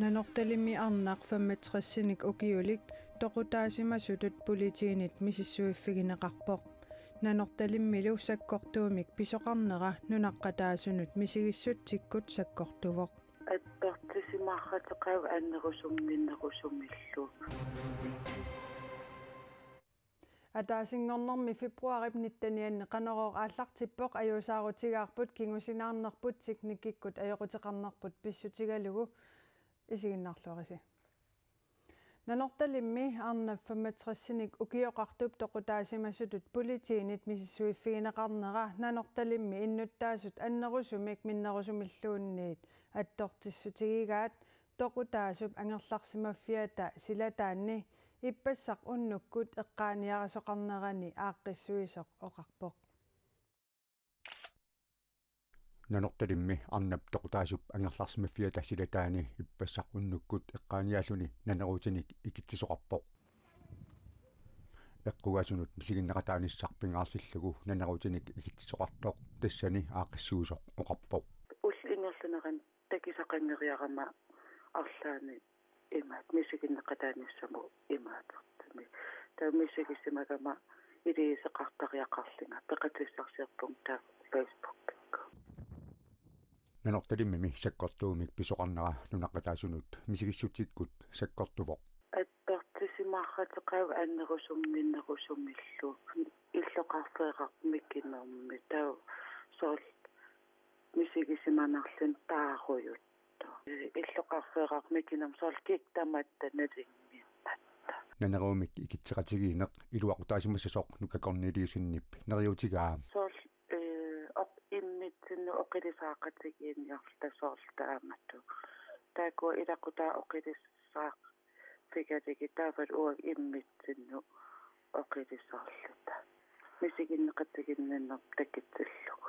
нанорталими арнаақ 65-синик укиулик тоқутаасимасутут политиинит мисиссуиффигинеқарпоқ нанорталиммилу саккортуумик писоқарнера нунаққатаасунут мисигиссут тиккут саккортувоқ аттартисимаарратеқав аннерусумгиннерусумиллу атаасингорнэрми фебруарip ниттанианне канароор ааллартиппоқ аюусаарутигаарпут кигусинаарнерпут тикникиккут аёқутеқарнерпут писсутигалугу исигиннарлуариси нанорталимми арна 65-синик укиоқартуп тоқутаасимасутут политиинит миссуиффигинеқарнера нанорталимми иннуттаасут аннерусумик миннерусумиллуунниит аттортиссутигигаат тоқутаасуп ангерларсимаффиата силатаанни иппассақ уннуккут эққааниарасоқарнерани ааққиссуисоқ оқарпоқ нанорталимми арнап тоқутаасуп ангерларсми фиа тассилатаани иппассақ уннуккут эққааниаалуни нанерутиник икитсисоқарпоқ эққугаасунут мисигиннеқатааниссарпингаарсиллугу нанерутиник икитсисоқартоқ тассани аақиссуусоқ оқарпоқ уллингерлунеран такисақангериарама арлаани имаат мисигиннеқатааниссаму имаатертами таа мисигиссимагама илиисеқартариақарлинга пеқатуссарсиарпунг таа фейсбук нанорталимми саккортуумик писоқарнера нунаққатаасунут мисигиссутиккут саккортувоқ аппартисимаарратеқав аннерусумминнерусумиллу иллоқарфеқармик кинэрми таа соол мисигисиманарлин тааруйутто иллоқарфеқармик кинэм соол киктаматта налингми нанеруумик икитсеқатигиинеқ илуақутаасимассасоқ нукакорнилиусиннип нериутигаа оқилисаақатсигиин ярлтасоорлтааматту тааку илакутаа оқилиссаақ фигатиги таавал уак иммитсинну оқилисаарлута мисигиннеқатсигиннернер такитсиллук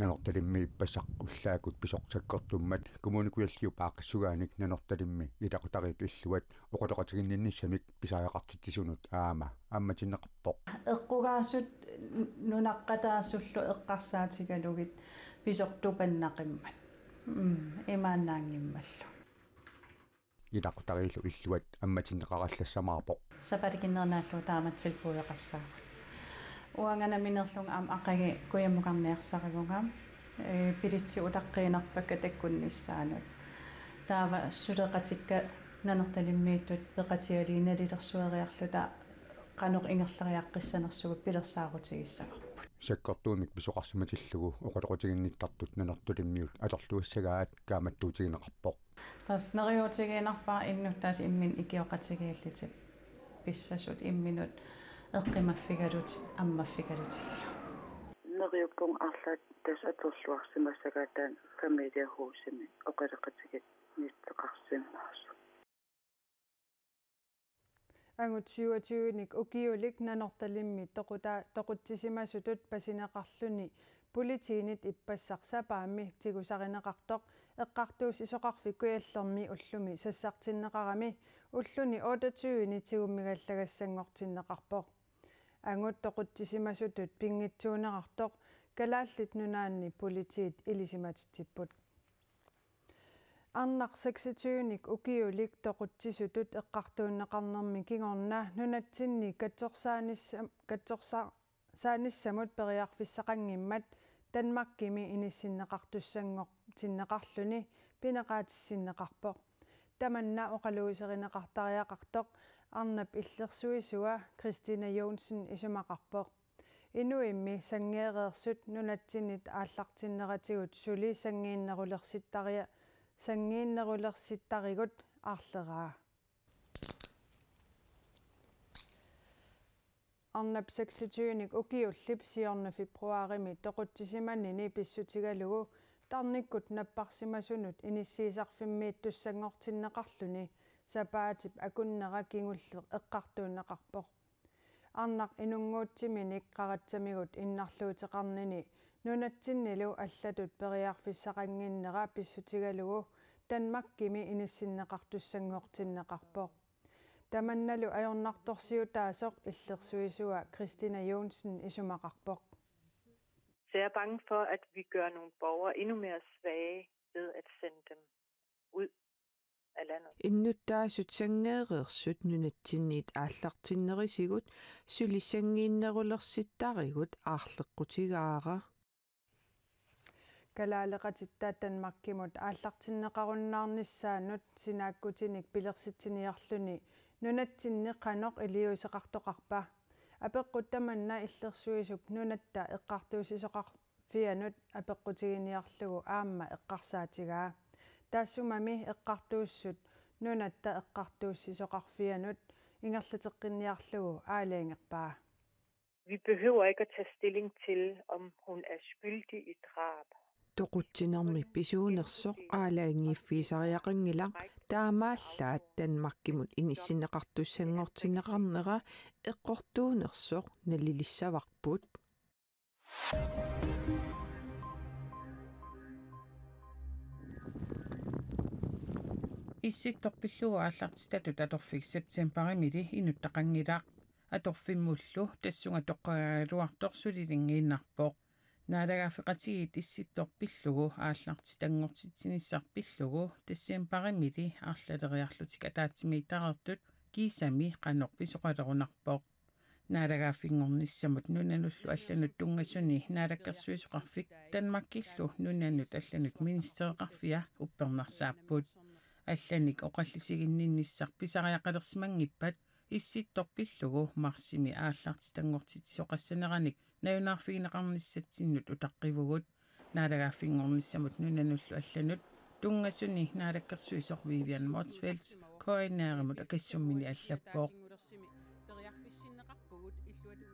нанорталимми иппасаққуллаакут писортаккортуммат коммуникуйаллиу паақсугааник нанорталимми илақутарит иллуат оқулоқатигиннинни самик писариақартитсисунут аама аамматиннеқарпоқ эққугаасут nunaqqataasullu eqqarsaatigalugit pisortupannaqimmat mm imaannaanngimmallu илакутариллу иллуат амматиннеқараллассамаарпоқ сапаликиннернааллу тааматсилпуйоқассаа уангана минерлунг аам ақаги куяммукарниарсарагунгаам э пилитси улаққинерпакка таккунниссаанут таава сулеқатикка нанерталиммииттут пеқатиалииналилерсуариарлута qanoq ingerlariaqqissanersugut pilersaarutigissaqarput sakkartuumik pisoqarsimatillugu oqoloqutiginnittartut nanertulimmiut atorluussagaat kaamattuutigineqarpoq таснериутигинарпаа иннут таас иммин икиоқатигииллитип писсасут имминут эққимаффигалути аммаффигалутиллу нериуккун арлаат тас аторлуарсимассагаатаан фамилия хуусими оқалеқатигит ниттеқарсимаарсу ангутсиуатиуник укиулик нанорталимми тоқута тоқутсисимасутут пасинеқарлүни политиинит иппассарса паамми тигусаринеқартоқ эққартуус исоқарфиккуяллерми уллуми сассартиннеқарами уллуни 28-ни тигуммигаллагассангортиннеқарпоқ ангут тоқутсисимасутут пингитсуунеқартоқ калааллит нунаанни политиит илисиматиттиппут аннарсаксатиуник укиулик тоқутсисутут эққартууннеқарнэрми кигорна нунатсинни катсорсааниссаа катсорсаа сааниссамут периарфиссақангиммат танмаккими иниссиннеқартуссангоқ тиннеқарлүни пинеқаатиссиннеқарпоқ таманна оқалуисеринеқартариақартоқ арнап иллерсуисуа кристина йонсен исумақарпоқ инуимми сангеереерсут нунатсинит ааллартиннератигут сули сангииннерулерситтария сангииннерулерситтаригут арлераа арнап 26-ник укиуллип сиорна фебруарими тоқутсисиманнини писсутигалугу тарниккут наппарсимасунут иниссиисарфиммииттуссангортиннеқарлүни сапаатип акуннера кингулле эққартууннеқарпоқ арнақ инунгуутсиминик қаратсамигут иннарлуутеқарнини нунатсиннилу аллатут периарфиссақангиннера писсутигалугу танмаккими инисиннеқартуссангортиннеқарпоқ таманналу аёрнарторсиутаасоқ illersuisua Christina Jonsen isumaqarpoq. Så jeg er bange for, at vi gør nogle borgere endnu mere svage ved at sende dem ud af landet. Innuttaasutsangeerersut nunatsinniit aallartinnerisigut sulisangiinnerulersittarigut aarleqqutigaara калаалеқатит тааттан маркимут ааллартиннеқаруннаарниссаанут синааккутиник пилерситсиниарлүни нунатсиннеқаноқ илиусеқартоқарпа апеққуттаманна иллерсуисуп нунатта эққартуусисоқар фианут апеққутигиниарлугу аама эққарсаатигаа таассумами эққартууссут нунатта эққартууссисоқарфианут ингерлатеққинниарлугу аалиангерпаа Vi behøver ikke at tage stilling til, om hun er skyldig i drab тоқутсинерми писуунерсоқ аалаангииффисариақангила таамааллаат танмаркимут иниссинеқартуссангортинеқарнера эққортуунерсоқ налилиссаварпут исситторпиллугу ааллартистатут аторфик септембаримили инуттақангилаақ аторфиммуллу тассунга тоққагалуартор сулилингииннарпоқ Nad ag afgati i disi dog billwgw a allan ti dyngor ti ti'n isar billwgw, disi yn bar ymiddi allad yr iallw ti gada ti mei darodwyd gys ymi gan orbis o gwaith o'n arbor. Nad ag afi ngorn i symud nhw'n enwllw allan y dwng as o'n i, nad ag aswys o gaffi dyn ma gillw nhw'n enwyd allan y minister o a wbyr na sabwyd. Allan i gogall i sig i ni'n isar bus ar iagad ysmyngibad, isi dog billwgw mars i mi allad ti dyngor ti ti o gasyn наюнаарфигинеқарниссатсиннут утаққивгут наалагааффингорниссамут нунануллу алланут тунгассуни наалаккерсуи сор вивиан мотсфелдс коинааримут акассуммини аллаппоо периарфиссиннеқарпугут иллуатугили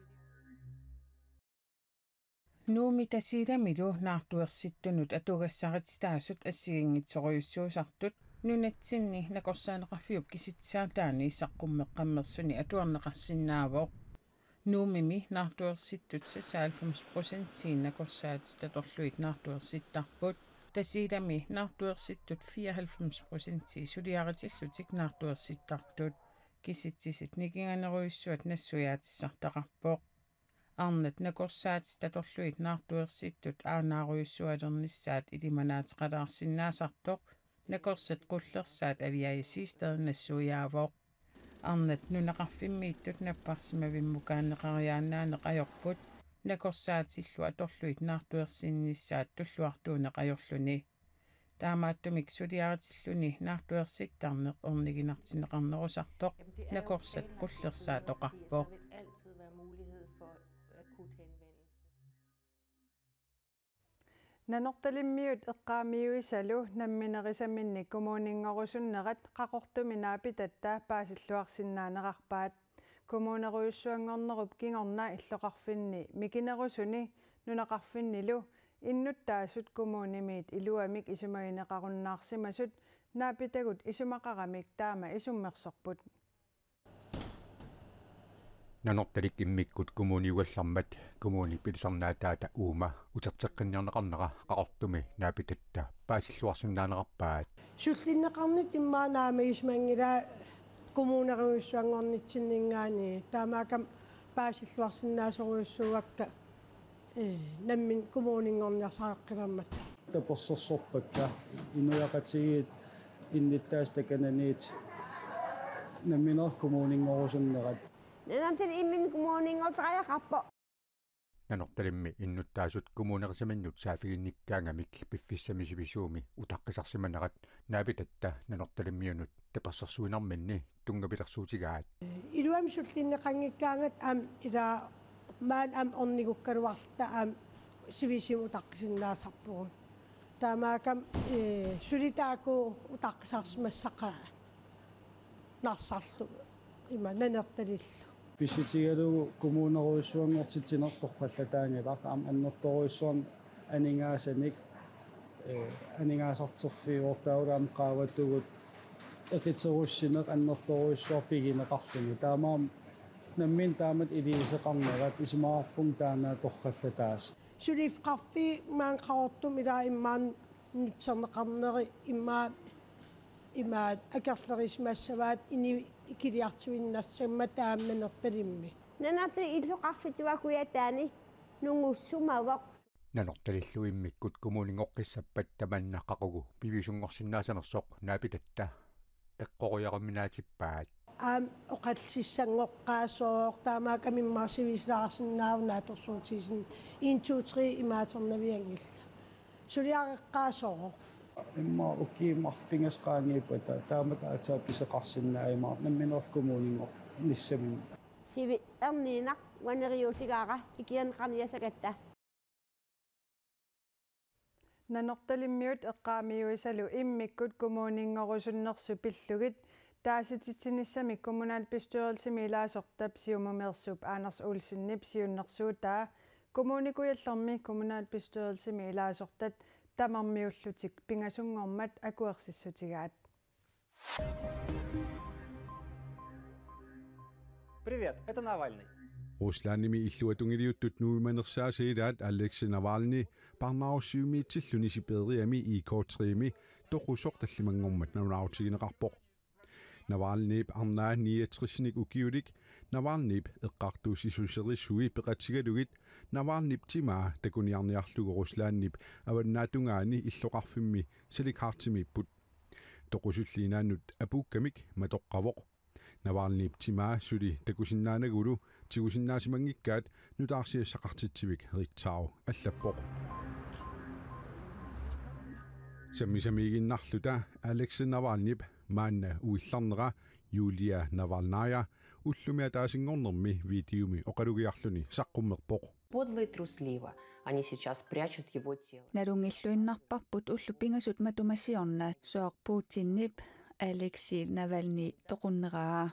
нууми тасииламилу наартуерситтунут атугассаритстаасут ассигингитсориуссуусартут нунатсинни накорсаанеқарфиуп киситсаатаани исаққуммеққаммерсуни атуарнеқарсиннаавоо nu med mig nattur sit ud til salfums procent sine korsæts, der dog lød nattur sit dappud. Der siger der med nattur sit ud 94 procent sine, så de har et tilslut til nattur sit dappud. Gisit til sit nikingerne røys, så at næsso jeg til sat der Andet når korsæts, der dog lød nattur sit ud af nærøys, så at der nissat i de manats radar sine sat dog. Når korsæt kuller sat, at vi er i sidste sted næsso jeg арнат нунеқарфиммииттут наппарсимавиммукаанеқариаанаа неқаёрпут накорсаатиллу аторлуит наартуерсинниссаат туллуартуунеқаёрлуни таамааттумик сулиаритиллуни наартуерситтарнеқ орнигинартинеқарнерусартоқ накорсат пуллерсаат оқарпоқ нанорталиммиут эққаамиуисалу намминерисамминник кумуунингоруссуннерат қақортуминаапи татта паасиллуарсиннаанерарпаат кумуунеруйуссуангорнеруп кигорна иллоқарфинни микинерусуни нунақарфиннилу иннуттаасут кумуунимиит илуамик исумагинеқаруннаарсимасут наапитагут исумақарамик таама исуммерсорпут нанорталик иммиккут кумуни уаллармат кумуни пилисарнаатаата уума утертеққиннернеқарнера қақортуми наапитатта паасиллуарсинаанеқарпаат суллиннеқарнит иммаанаами исмангила кумунериуссуангорнитсиннингаани таамаакам паасиллуарсинаасоруйуссуакка э наммин кумуунингорниарсааққиламмат тапорсорсорпакка инуяқатигиит инниттаастакананиит намминер кумуунингорусуннерат нэнантин иммин кумуунингортариақарпо нанорпалимми иннуттаасут кумуунерсиминнут саафигинниккаангамик пиффиссамисивисууми утаққисарсиманерат наапитатта нанорпалиммиунут тапарсерсуинарминни тунгапилерсуутигаат илуам суллиннеқангиккаангат аам илаа маан аам орнигуккалуарта аам сивисим утаққисиннаасарпугу таамаакам э сулитааку утаққисарсимассақаа нарсарлу има нанерталилла Ik heb een commune tolk van de kant en een tolk van de kant. Ik heb een tolk van de kant. Ik heb een tolk van de kant. Ik heb een tolk van de kant. Ik heb een tolk van de kant. In de tolk van de kant. Ik heb een tolk van de kant. Ik heb een tolk van de kant. Ik heb een tolk van de kant. ikiriarsuinnassamma taammanertalimmi nanartri illoqarfitivakuiataani nungussumavoq нанорталиллуиммиккут кумунигоққиссаппат таманнаққақугу пивисунгорсиннаасанерсоқ наапитатта эққоруяраминаатиппаат аам оқалсиссангоққаасооқ таамаа камиммарсивисилаарсиннаавнааторсуутисин 1 2 3 имаатернавиангилла сулиареққаасооқ имма укииммарлпингасqaangiиппата таамат аацаапписеқарсинааимаа намминерлкумуунинго ниссамин сиви арниинақ ванериутигаара икианқарниасагатта нанорталиммиут эққаамиуисалу иммиккут кумуунингорусуннерсу пиллугит таасититиниссами коммунаал пистуерилсими илаасортап сиумумерсуп аанерс уулсиннип сиуннерсуу таа коммуникуяллэрми коммунаал пистуерилсими илаасортат тамармиуллутик пингасунгормат акуерсиссутигаат Привет, это Навальный. Русланними иллуатунгилиуттут нуиманерсаасиилаат Алексей Навальный парнаарсиумиитсиллуни сипеериами ИК-3ми тоқусоқ таллимангормат нунаартигинеқарпоқ Навальный арнаа 69ник укиулик Navalnip eqqartuus isuserissui peqatigalugit Navalnip timaa takuniarniarlugu Ruslaannip avannatungaani illoqarfimmi silikhartimipput toqusulliinaannut apuukkamik matoqqavoq Navalnip timaa suli takusinnaanagulu tigusinnaasimanngikkaat nutaarsiassaqartitsivik ritsaaru allappoq Sammisamiiginnarluta Alexei Navalnip maanna uillarnera Julia Navalnaya – уллумиа таасингорнэрми витиуми оқалугиарлуни саққуммерпоқ подлые трусливо. Они сейчас прячут его тело. Нарунгиллуиннарпарпут уллупингасут матумасиорна суарпуутиннип Алексей Навальни тоқуннераа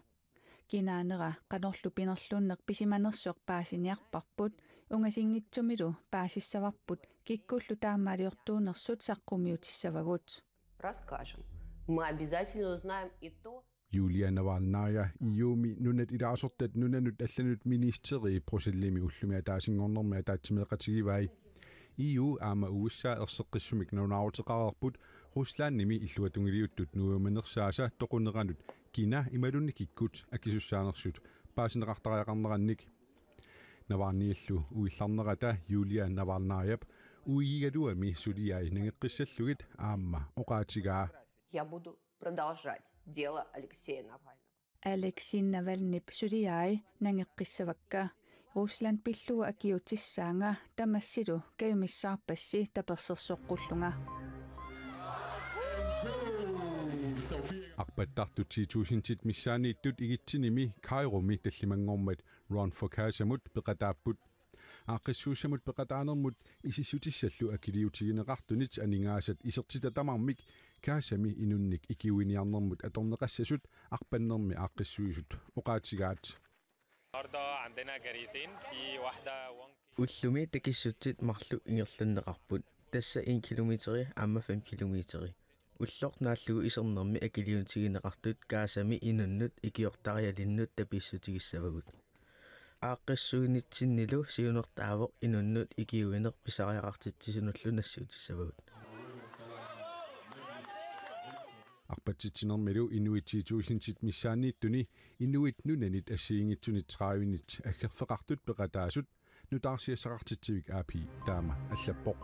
кинаанера канорлупинерлуннер писиманерсуор паасиниарпарпут унгасингитсумилу паасиссаварпут киккуллу таамаалиортуунерсут саққумиутиссавагут расскажем Мы обязательно узнаем и то, Julia Navalnaya iumi nunet idaasortat nunanut allanut ministeri prosellimi ullumia taasingornermia taatsimeeqatigivai EU аама USA ерсеққиссумик нунаарутеқарарпут Руслаанними иллуатунгилиуттут нууманерсааса тоқунеранут кина ималунни киккут акисуссаанерсут паасинеқартариақарнеранник наварнииллу уилларнерата Юлия Наварнаяб уигигадуами сулияинангеққиссаллугит аама оқаатигаа Я буду продолжать дело Алексея Навального. Алексей Навальный псулиай нангеққиссавакка Русланд пиллуа акиутиссаанга тамассилу каюмиссаарпасси таперсерсоққуллунга Акпаттарту 2000-тит миссаанииттут игитсиними Кайруми таллимангормат Ron for Cashamut пеқатааппут аққиссуусамут пеқатаанермут исиссутиссаллу акилиутигинеқартунит анингаасат исертита тамармик каасами инунник икиуиниарнэрмут аторнеқассасут арпаннэрми ааққиссуисут оқаатигаат уллуми такиссутсит марлу ингерлуннеқарпут тасса 1 километри амма 5 километри уллор нааллугу исернэрми акилиунтигинеқартут каасами инуннут икиортариалиннут таписсутигиссавагут ааққиссуинитсиннилу сиунертаавоқ инуннут икиуинеқ писариақартитсисунуллу нассуутиссавагут арпатситсинермилу инуитсиитуусинсит миссаанииттуни инуит нунанит ассиингитсунит траавинит аггерфеқартут пеқатаасут нутаарсиассақартитсивик аапи таама аллаппоқ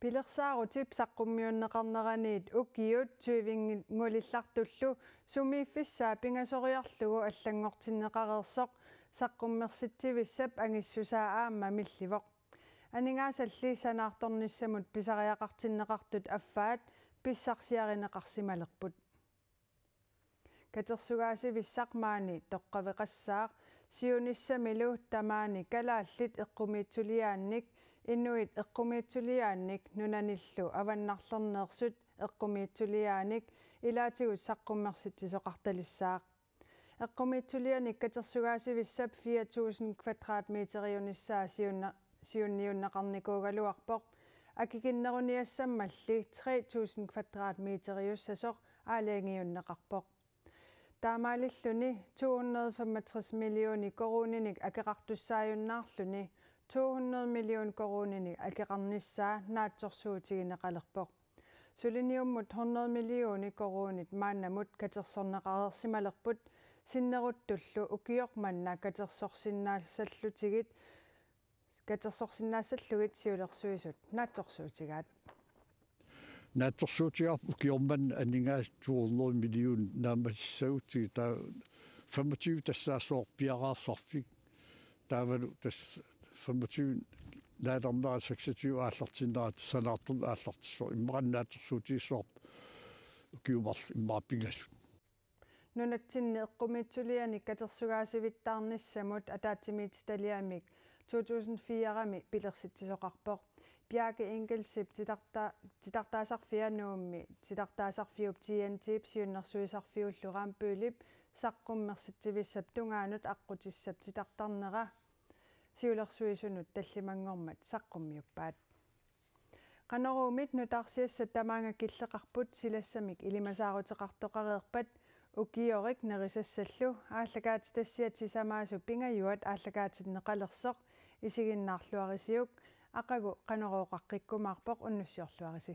пилерсаарутип саққуммиуннеқарнераниит укиут тювингил гулиллартуллу сумииффиссаа пингасориарлугу аллангортиннеқарерсоқ саққуммерситсивиссап агиссусаа аама милливоқ анингаасаллиисанаарторнissamут писариақартиннеқартут аффаат писсарсиаринеқарсималерпут катерсугааси виссармаани тоққавеқассаар сиуниссамилу тамаани калааллит эққумиитсулиаанник иннуит эққумиитсулиаанник нунаниллу аваннарлернеерсут эққумиитсулиааник илаатигут саққуммерситсоқарталиссаа эққумиитсулианик катерсугааси виссап 4000 квадратметриунissaасиунна siwn ni yn agarni gogol o arbor, ac i gynnar o'n i asamallu 3,000 kvadratmeter i ysasor a leng i yn agarbor. Da mae lillwn ni 253 miliwn i gorwni ni ac yr ardwysau yn arllwn ni 200 miliwn gorwni ni ac yr arnisa nad o'r sŵt i yn agarbor. Swylun ni ymwyd 100 miliwn i gorwni ma'n ymwyd gyda'r sôn ar ar sy'n mael o'r sy'n arwyd dwllw o gyrch ma'n na gyda'r sôn sy'n na sellw tigid катерсорсинаассаллугит сиулерсуисут наатсорсуутигаат наатсорсуутиарпу киорман анигаас 200 миллион наамассагутсиги таа 25 тассаасоорпиараарсарфик таавалу тас 25 наалернера 26 ааллартиннерат санаартун ааллартиссоо иммараннаатсуутиссоор киумар иммааппингасут нунатсинне эққумитсулиани катерсугаасивиттаарниссамут атаатсимиит талиамик 2004-ми пилерситсисоқарпоқ Bjarke Engelsip титартаасарфиануумми титартаасарфиуп TNT сиуннэрсуисарфиуллураам пүлип саққуммерситсивиссап тунгаанут аққутиссап титартарнера сиулерсуисунут таллимангормат саққуммиуппаат канаруумит нутарсиасса тамаанга киллеқарпут силассамик илимасаарутеқартоқареерпат укиорик нерисассаллу ааллагаати тассиат сисамаасу пингаюат ааллагаатит неқалерсоқ исигиннаарлуарисиук ақагу канерооқаққиккумаарпоқ уннуссиорлуариси